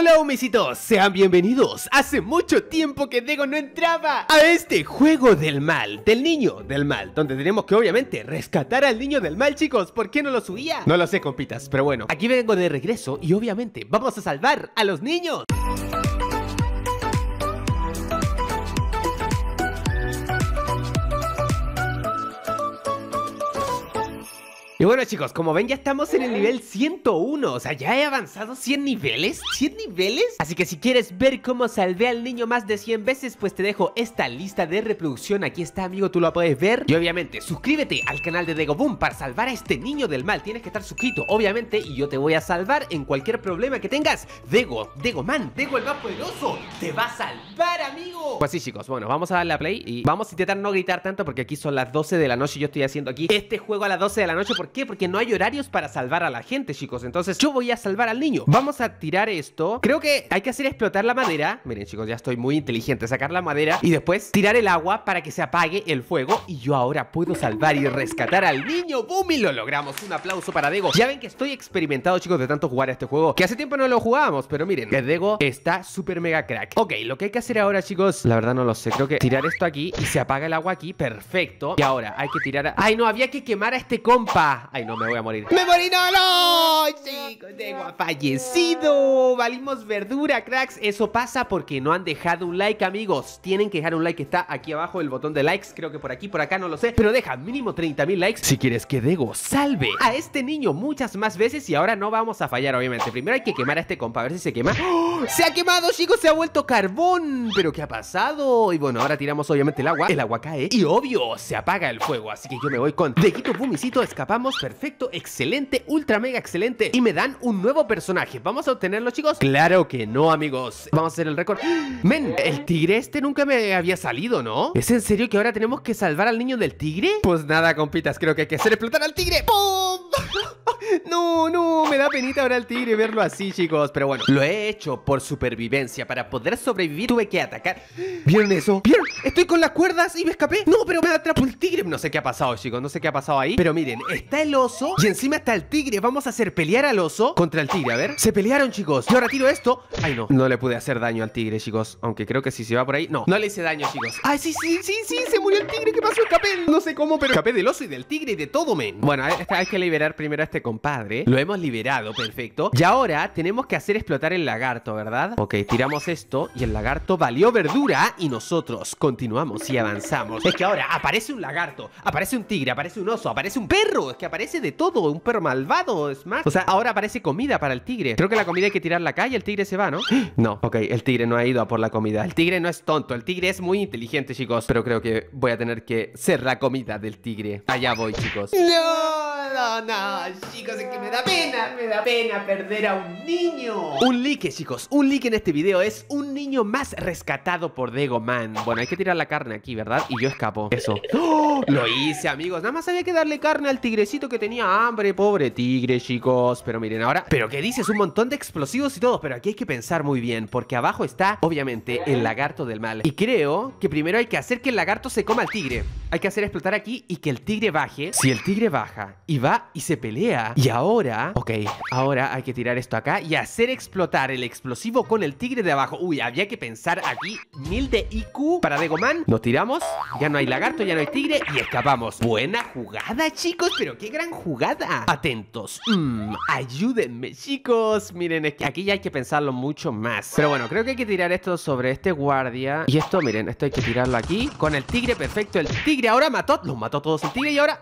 Hola homicitos, sean bienvenidos. Hace mucho tiempo que Dego no entraba a este juego del mal, del niño del mal, donde tenemos que obviamente rescatar al niño del mal, chicos. ¿Por qué no lo subía? No lo sé, compitas, pero bueno, aquí vengo de regreso y obviamente vamos a salvar a los niños. Y bueno chicos, como ven ya estamos en el nivel 101, o sea, ya he avanzado 100 niveles, 100 niveles. Así que si quieres ver cómo salvé al niño más de 100 veces, pues te dejo esta lista de reproducción, aquí está amigo, tú lo puedes ver. Y obviamente, suscríbete al canal de Boom para salvar a este niño del mal, tienes que estar suscrito, obviamente, y yo te voy a salvar en cualquier problema que tengas. Dego, Degoman, Dego el más poderoso, te va a salvar amigo. Pues sí chicos, bueno, vamos a darle a play y vamos a intentar no gritar tanto porque aquí son las 12 de la noche y yo estoy haciendo aquí este juego a las 12 de la noche ¿Por qué? Porque no hay horarios para salvar a la gente, chicos. Entonces yo voy a salvar al niño. Vamos a tirar esto. Creo que hay que hacer explotar la madera. Miren, chicos, ya estoy muy inteligente. Sacar la madera y después tirar el agua para que se apague el fuego. Y yo ahora puedo salvar y rescatar al niño. ¡Boom! Y lo logramos. Un aplauso para Dego. Ya ven que estoy experimentado, chicos, de tanto jugar a este juego. Que hace tiempo no lo jugábamos, pero miren, que Dego está súper mega crack. Ok, lo que hay que hacer ahora, chicos, la verdad no lo sé. Creo que tirar esto aquí y se apaga el agua aquí. Perfecto. Y ahora hay que tirar... ¡Ay, no! Había que quemar a este compa ay no, me voy a morir. ¡Me morí! ¡No, no! Chicos, ¡Dego fallecido. Valimos verdura, cracks. Eso pasa porque no han dejado un like, amigos. Tienen que dejar un like. Está aquí abajo el botón de likes. Creo que por aquí, por acá, no lo sé. Pero deja mínimo 30.000 likes si quieres que Dego salve a este niño muchas más veces. Y ahora no vamos a fallar, obviamente. Primero hay que quemar a este compa, a ver si se quema. ¡Oh! ¡Se ha quemado, chicos! ¡Se ha vuelto carbón! ¿Pero qué ha pasado? Y bueno, ahora tiramos obviamente el agua. El agua cae. Y obvio, se apaga el fuego. Así que yo me voy con Dequito Bumicito. Escapamos perfecto, excelente, ultra mega excelente Y me dan un nuevo personaje ¿Vamos a obtenerlo, chicos? Claro que no, amigos Vamos a hacer el récord Men, el tigre este nunca me había salido, ¿no? ¿Es en serio que ahora tenemos que salvar al niño del tigre? Pues nada, compitas, creo que hay que hacer explotar al tigre ¡Pum! No, no, me da penita ahora el tigre verlo así, chicos Pero bueno, lo he hecho por supervivencia Para poder sobrevivir tuve que atacar ¿Vieron eso? ¿Vieron? Estoy con las cuerdas y me escapé No, pero me atrapó el tigre No sé qué ha pasado, chicos, no sé qué ha pasado ahí Pero miren, está el oso y encima está el tigre. Vamos a hacer pelear al oso contra el tigre, a ver. Se pelearon, chicos. Y ahora tiro esto. Ay, no. No le pude hacer daño al tigre, chicos. Aunque creo que si se va por ahí... No, no le hice daño, chicos. Ay, sí, sí, sí, sí. Se murió el tigre. ¿Qué pasó? Escapé. No sé cómo, pero escapé del oso y del tigre y de todo, men. Bueno, hay que liberar primero a este compadre. Lo hemos liberado, perfecto. Y ahora tenemos que hacer explotar el lagarto, ¿verdad? Ok, tiramos esto y el lagarto valió verdura y nosotros continuamos y avanzamos. Es que ahora aparece un lagarto, aparece un tigre, aparece un oso, aparece un perro. Es que aparece de todo, un perro malvado, es más. O sea, ahora aparece comida para el tigre. Creo que la comida hay que tirarla acá y el tigre se va, ¿no? No, ok, el tigre no ha ido a por la comida. El tigre no es tonto, el tigre es muy inteligente, chicos. Pero creo que voy a tener que ser la comida del tigre. Allá voy, chicos. ¡No! No, No, chicos, es que me da pena, me da pena perder a un niño. Un like, chicos, un like en este video es un niño más rescatado por Degoman. Bueno, hay que tirar la carne aquí, ¿verdad? Y yo escapo. Eso. ¡Oh! Lo hice, amigos. Nada más había que darle carne al tigrecito que tenía hambre. Pobre tigre, chicos. Pero miren ahora. ¿Pero qué dices? Un montón de explosivos y todo. Pero aquí hay que pensar muy bien. Porque abajo está, obviamente, el lagarto del mal. Y creo que primero hay que hacer que el lagarto se coma al tigre. Hay que hacer explotar aquí y que el tigre baje. Si el tigre baja y va y se pelea. Y ahora, ok, ahora hay que tirar esto acá y hacer explotar el explosivo con el tigre de abajo. Uy, había que pensar aquí mil de IQ para Degoman. Nos tiramos, ya no hay lagarto, ya no hay tigre y escapamos. Buena jugada, chicos, pero qué gran jugada. Atentos. Mm, ayúdenme, chicos. Miren, es que aquí ya hay que pensarlo mucho más. Pero bueno, creo que hay que tirar esto sobre este guardia. Y esto, miren, esto hay que tirarlo aquí. Con el tigre, perfecto. El tigre ahora mató. Los mató todos el tigre y ahora...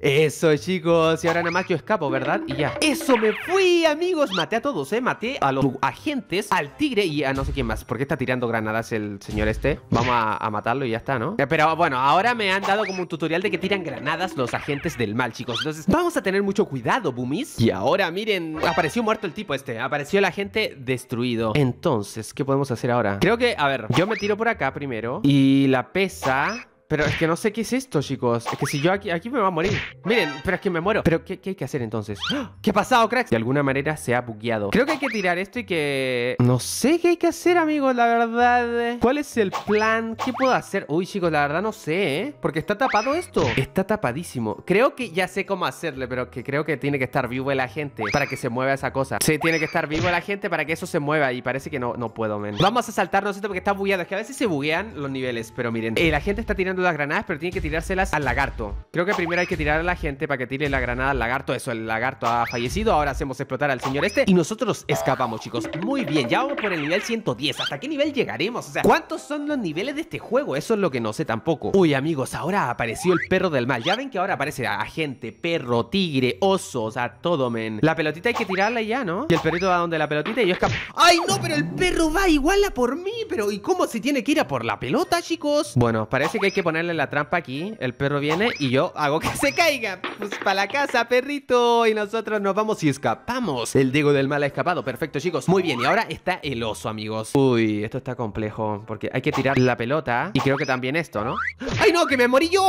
Eso, chicos. Y ahora nada más yo escapo, ¿verdad? Y ya. Eso, me fui, amigos. Maté a todos, ¿eh? Maté a los agentes, al tigre y a no sé quién más. ¿Por qué está tirando granadas el señor este? Vamos a, matarlo y ya está, ¿no? Pero bueno, ahora me han dado como un tutorial de que tiran granadas los agentes del mal, chicos. Entonces, vamos a tener mucho cuidado, boomies. Y ahora, miren, apareció muerto el tipo este. Apareció el agente destruido. Entonces, ¿qué podemos hacer ahora? Creo que, a ver, yo me tiro por acá primero. Y la pesa... Pero es que no sé qué es esto, chicos. Es que si yo aquí, aquí me va a morir. Miren, pero es que me muero. Pero, ¿qué, hay que hacer entonces? ¡Ah! ¿Qué ha pasado, cracks? De alguna manera se ha bugueado. Creo que hay que tirar esto y que... No sé qué hay que hacer, amigos, la verdad. ¿Cuál es el plan? ¿Qué puedo hacer? Uy, chicos, la verdad no sé, ¿eh? Porque está tapado esto. Está tapadísimo. Creo que ya sé cómo hacerle, pero que creo que tiene que estar vivo la gente para que se mueva esa cosa. Sí, tiene que estar vivo la gente para que eso se mueva y parece que no, no puedo, men. Vamos a saltarnos esto porque está bugueado. Es que a veces se buguean los niveles, pero miren. Eh, la gente está tirando las granadas, pero tiene que tirárselas al lagarto. Creo que primero hay que tirar a la gente para que tire la granada al lagarto. Eso, el lagarto ha fallecido. Ahora hacemos explotar al señor este y nosotros escapamos, chicos. Muy bien, ya vamos por el nivel 110. ¿Hasta qué nivel llegaremos? O sea, ¿cuántos son los niveles de este juego? Eso es lo que no sé tampoco. Uy, amigos, ahora apareció el perro del mal. Ya ven que ahora aparece agente, perro, tigre, oso, o sea, todo, men. La pelotita hay que tirarla ya, ¿no? Y el perrito va donde la pelotita y yo escapo. ¡Ay, no! Pero el perro va igual a por mí. Pero, ¿y cómo se tiene que ir a por la pelota, chicos? Bueno, parece que hay que ponerle la trampa aquí. El perro viene y yo hago que se caiga. Pues para la casa, perrito. Y nosotros nos vamos y escapamos. El Diego del Mal ha escapado. Perfecto, chicos. Muy bien. Y ahora está el oso, amigos. Uy, esto está complejo. Porque hay que tirar la pelota. Y creo que también esto, ¿no? ¡Ay, no! ¡Que me morí yo!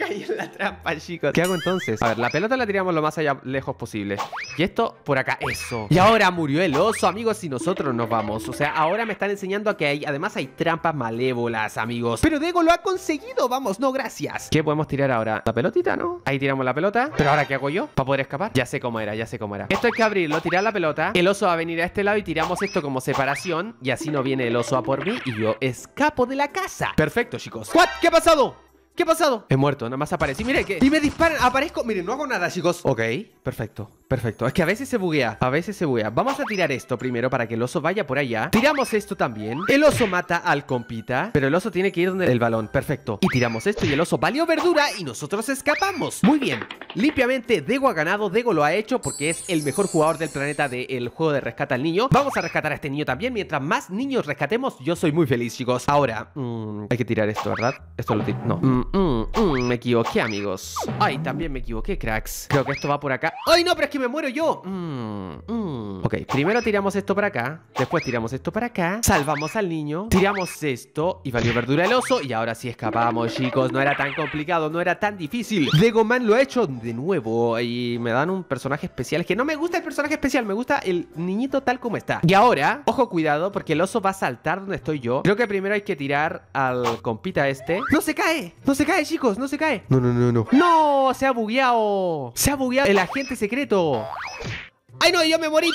caí la trampa, chicos. ¿Qué hago entonces? A ver, la pelota la tiramos lo más allá lejos posible. Y esto por acá, eso. Y ahora murió el oso, amigos, y nosotros nos vamos. O sea, ahora me están enseñando a que hay, además hay trampas malévolas, amigos. Pero Diego lo ha conseguido, vamos, no, gracias. ¿Qué podemos tirar ahora? La pelotita, ¿no? Ahí tiramos la pelota. Pero ahora, ¿qué hago yo? ¿Para poder escapar? Ya sé cómo era, ya sé cómo era. Esto hay que abrirlo, tirar la pelota. El oso va a venir a este lado y tiramos esto como separación. Y así no viene el oso a por mí y yo escapo de la casa. Perfecto, chicos. ¿Qué ha pasado? ¿Qué ha pasado? He muerto, nada más aparecí. Mire que. Y me disparan, aparezco. Miren, no hago nada, chicos. Ok, perfecto. Perfecto, es que a veces se buguea, a veces se buguea Vamos a tirar esto primero para que el oso vaya por allá Tiramos esto también El oso mata al compita Pero el oso tiene que ir donde el balón, perfecto Y tiramos esto y el oso valió verdura y nosotros escapamos Muy bien, limpiamente Dego ha ganado Dego lo ha hecho porque es el mejor jugador del planeta del juego de rescata al niño Vamos a rescatar a este niño también Mientras más niños rescatemos, yo soy muy feliz chicos Ahora, mm, hay que tirar esto, ¿verdad? Esto lo tiro, no mm, mm, Me equivoqué amigos Ay, también me equivoqué cracks Creo que esto va por acá Ay no, pero es que me muero yo. Mm, mm. Ok, primero tiramos esto para acá. Después tiramos esto para acá. Salvamos al niño. Tiramos esto. Y valió verdura el oso. Y ahora sí escapamos, chicos. No era tan complicado, no era tan difícil. De goman lo ha hecho de nuevo. Y me dan un personaje especial. es Que no me gusta el personaje especial. Me gusta el niñito tal como está. Y ahora, ojo, cuidado. Porque el oso va a saltar donde estoy yo. Creo que primero hay que tirar al compita este. ¡No se cae! ¡No se cae, chicos! ¡No se cae! No, no, no, no. ¡No! Se ha bugueado. Se ha bugueado el agente secreto. ¡Ay, no! ¡Yo me morí!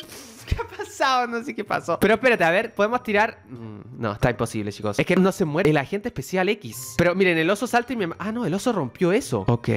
¿Qué ha pasado? No sé qué pasó. Pero espérate, a ver, podemos tirar. Mm, no, está imposible, chicos. Es que no se muere el agente especial X. Pero miren, el oso salta y me. Ah, no, el oso rompió eso. Ok.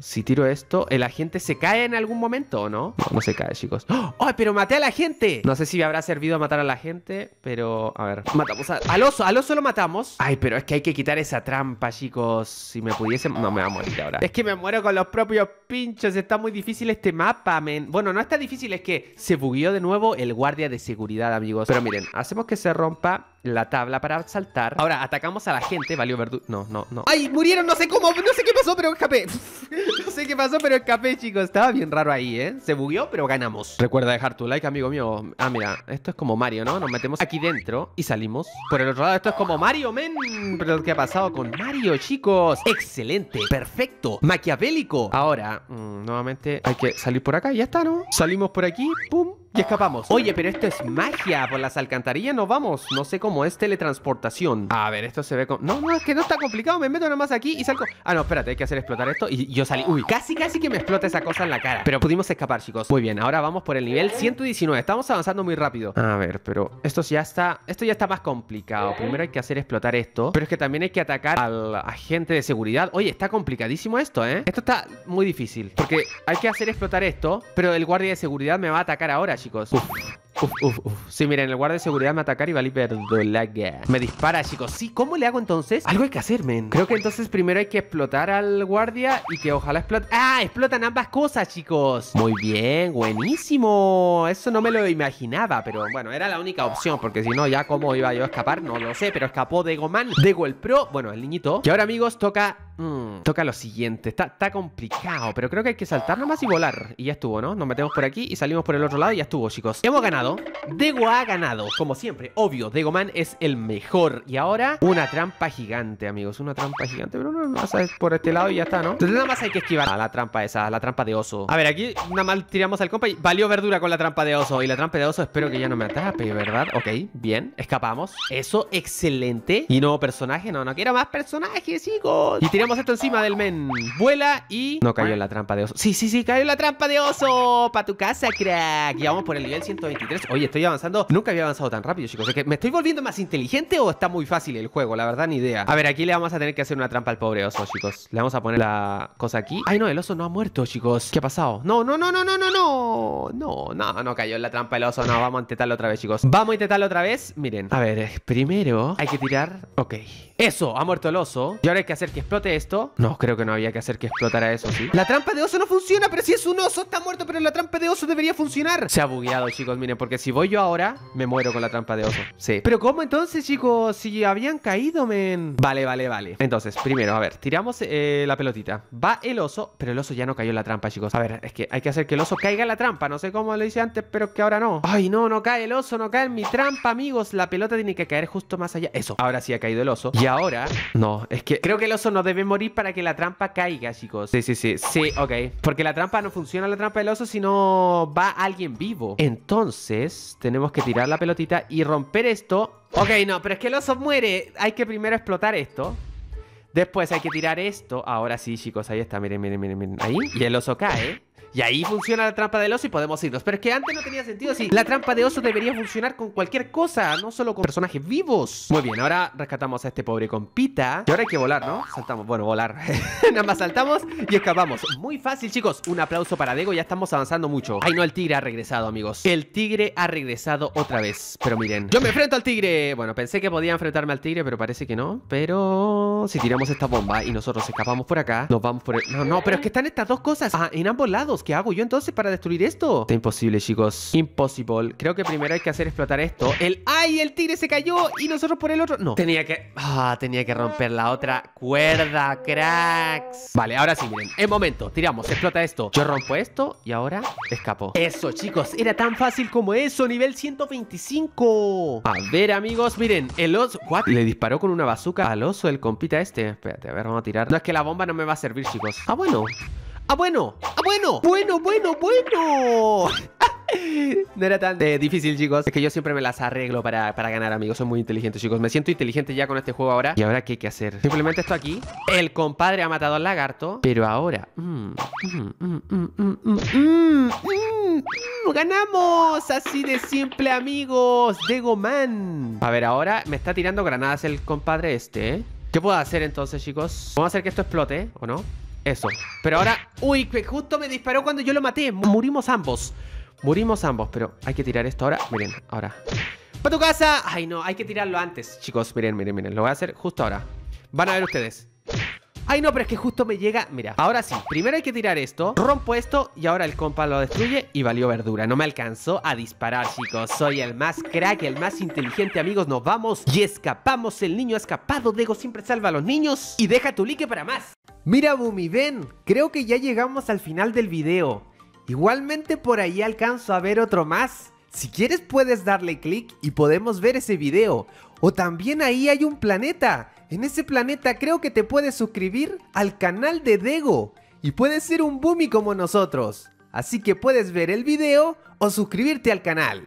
Si tiro esto, ¿el agente se cae en algún momento o no? No, se cae, chicos. ¡Oh! ¡Ay, pero maté a la gente! No sé si me habrá servido matar a la gente, pero. A ver. Matamos al oso. Al oso lo matamos. Ay, pero es que hay que quitar esa trampa, chicos. Si me pudiese. No me va a morir ahora. Es que me muero con los propios pinchos. Está muy difícil este mapa, men. Bueno, no está difícil, es que se bugueó de nuevo el guardia de seguridad, amigos. Pero miren, hacemos que se rompa la tabla para saltar. Ahora, atacamos a la gente, valió verdu... No, no, no. ¡Ay, murieron! No sé cómo, no sé qué pasó, pero escapé. no sé qué pasó, pero escapé, chicos. Estaba bien raro ahí, ¿eh? Se bugueó, pero ganamos. Recuerda dejar tu like, amigo mío. Ah, mira, esto es como Mario, ¿no? Nos metemos aquí dentro y salimos. Por el otro lado, esto es como Mario, men. Pero ¿qué ha pasado con Mario, chicos? Excelente, perfecto, maquiavélico. Ahora, mm, nuevamente hay que salir por acá, ya está, ¿no? Salimos por aquí, pum, y escapamos. Oye, pero esto es magia. Por las alcantarillas nos vamos. No sé cómo es teletransportación. A ver, esto se ve con... No, no, es que no está complicado. Me meto nomás aquí y salgo... Ah, no, espérate. Hay que hacer explotar esto. Y yo salí... Uy, casi, casi que me explota esa cosa en la cara. Pero pudimos escapar, chicos. Muy bien, ahora vamos por el nivel 119. Estamos avanzando muy rápido. A ver, pero esto ya está... Esto ya está más complicado. Primero hay que hacer explotar esto. Pero es que también hay que atacar al agente de seguridad. Oye, está complicadísimo esto, ¿eh? Esto está muy difícil. Porque hay que hacer explotar esto. Pero el guardia de seguridad me va a atacar ahora, chicos. Uf, uf, uf. Sí, miren, el guardia de seguridad me atacar y va valí guerra Me dispara, chicos. Sí, ¿cómo le hago entonces? Algo hay que hacer, men. Creo que entonces primero hay que explotar al guardia y que ojalá explote. ¡Ah! Explotan ambas cosas, chicos. Muy bien, buenísimo. Eso no me lo imaginaba, pero bueno, era la única opción. Porque si no, ya cómo iba yo a escapar, no lo sé. Pero escapó de Goman, de Pro. Bueno, el niñito. Y ahora, amigos, toca mm, toca lo siguiente. Está, está, complicado, pero creo que hay que saltar nomás y volar. Y ya estuvo, ¿no? Nos metemos por aquí y salimos por el otro lado y ya estuvo, chicos. Hemos ganado. Dego ha ganado, como siempre. Obvio, Degoman es el mejor. Y ahora, una trampa gigante, amigos. Una trampa gigante. Pero no, más por este lado y ya está, ¿no? Entonces nada más hay que esquivar a ah, la trampa esa, la trampa de oso. A ver, aquí nada más tiramos al compa y valió verdura con la trampa de oso. Y la trampa de oso espero que ya no me atape, ¿verdad? Ok, bien. Escapamos. Eso, excelente. Y nuevo personaje. No, no quiero más personajes, chicos. Y tiramos esto encima del men. Vuela y... No cayó en la trampa de oso. Sí, sí, sí, cayó en la trampa de oso. Pa' tu casa, crack. Y vamos por el nivel 123. Oye, estoy avanzando. Nunca había avanzado tan rápido, chicos. Es que ¿Me estoy volviendo más inteligente o está muy fácil el juego? La verdad, ni idea. A ver, aquí le vamos a tener que hacer una trampa al pobre oso, chicos. Le vamos a poner la cosa aquí. Ay, no, el oso no ha muerto, chicos. ¿Qué ha pasado? No, no, no, no, no, no, no. No, no, no cayó en la trampa el oso. No, vamos a intentarlo otra vez, chicos. Vamos a intentarlo otra vez. Miren. A ver, primero hay que tirar... Ok. Eso, ha muerto el oso. Y ahora hay que hacer que explote esto. No, creo que no había que hacer que explotara eso, ¿sí? La trampa de oso no funciona, pero si es un oso está muerto, pero la trampa de oso debería funcionar. Se ha bugueado, chicos, miren, porque si voy yo ahora, me muero con la trampa de oso. Sí. Pero ¿cómo entonces, chicos? Si habían caído, men. Vale, vale, vale. Entonces, primero, a ver, tiramos eh, la pelotita. Va el oso, pero el oso ya no cayó en la trampa, chicos. A ver, es que hay que hacer que el oso caiga en la trampa. No sé cómo lo hice antes, pero que ahora no. Ay, no, no cae el oso, no cae en mi trampa, amigos. La pelota tiene que caer justo más allá. Eso. Ahora sí ha caído el oso. Ya ahora... No, es que creo que el oso no debe morir para que la trampa caiga, chicos. Sí, sí, sí. Sí, ok. Porque la trampa no funciona, la trampa del oso, sino va alguien vivo. Entonces, tenemos que tirar la pelotita y romper esto. Ok, no, pero es que el oso muere. Hay que primero explotar esto. Después hay que tirar esto. Ahora sí, chicos, ahí está. Miren, miren, miren, miren. Ahí. Y el oso cae. Y ahí funciona la trampa del oso y podemos irnos. Pero es que antes no tenía sentido así. La trampa de oso debería funcionar con cualquier cosa, no solo con personajes vivos. Muy bien, ahora rescatamos a este pobre compita. Y ahora hay que volar, ¿no? Saltamos, bueno, volar. Nada más saltamos y escapamos. Muy fácil, chicos. Un aplauso para Dego, ya estamos avanzando mucho. Ay, no, el tigre ha regresado, amigos. El tigre ha regresado otra vez. Pero miren, yo me enfrento al tigre. Bueno, pensé que podía enfrentarme al tigre, pero parece que no. Pero si tiramos esta bomba y nosotros escapamos por acá, nos vamos por No, no, pero es que están estas dos cosas ah, en ambos lados. ¿qué hago yo entonces para destruir esto? Está imposible, chicos. Imposible. Creo que primero hay que hacer explotar esto. El... ¡Ay! El tigre se cayó y nosotros por el otro... No. Tenía que... Ah, tenía que romper la otra cuerda, cracks. Vale, ahora sí, miren. En momento. Tiramos, explota esto. Yo rompo esto y ahora escapo. Eso, chicos. Era tan fácil como eso. Nivel 125. A ver, amigos. Miren, el oso... ¿What? Le disparó con una bazooka al oso el compita este. Espérate, a ver, vamos a tirar. No, es que la bomba no me va a servir, chicos. Ah, bueno. ¡Ah, bueno! ¡Ah, bueno! ¡Bueno, bueno, bueno! No era tan eh, difícil, chicos. Es que yo siempre me las arreglo para, ganar, amigos. Son muy inteligentes, chicos. Me siento inteligente ya con este juego ahora. ¿Y ahora qué hay que hacer? Simplemente esto aquí. El compadre ha matado al lagarto. Pero ahora... Mm, mm, mm, ¡Ganamos! Así de simple, amigos. de Man. A ver, ahora me está tirando granadas el compadre este, ¿eh? ¿Qué puedo hacer entonces, chicos? Vamos a hacer que esto explote, ¿o no? Eso. Pero ahora... Uy, que justo me disparó cuando yo lo maté. Murimos ambos. Murimos ambos, pero hay que tirar esto ahora. Miren, ahora. ¡Para tu casa! Ay, no, hay que tirarlo antes, chicos. Miren, miren, miren. Lo voy a hacer justo ahora. Van a ver ustedes. Ay, no, pero es que justo me llega... Mira, ahora sí. Primero hay que tirar esto. Rompo esto y ahora el compa lo destruye y valió verdura. No me alcanzó a disparar, chicos. Soy el más crack, el más inteligente, amigos. Nos vamos y escapamos. El niño escapado. Dego siempre salva a los niños. Y deja tu like para más. Mira Bumi, ven, creo que ya llegamos al final del video. Igualmente por ahí alcanzo a ver otro más. Si quieres puedes darle clic y podemos ver ese video. O también ahí hay un planeta. En ese planeta creo que te puedes suscribir al canal de Dego. Y puedes ser un Bumi como nosotros. Así que puedes ver el video o suscribirte al canal.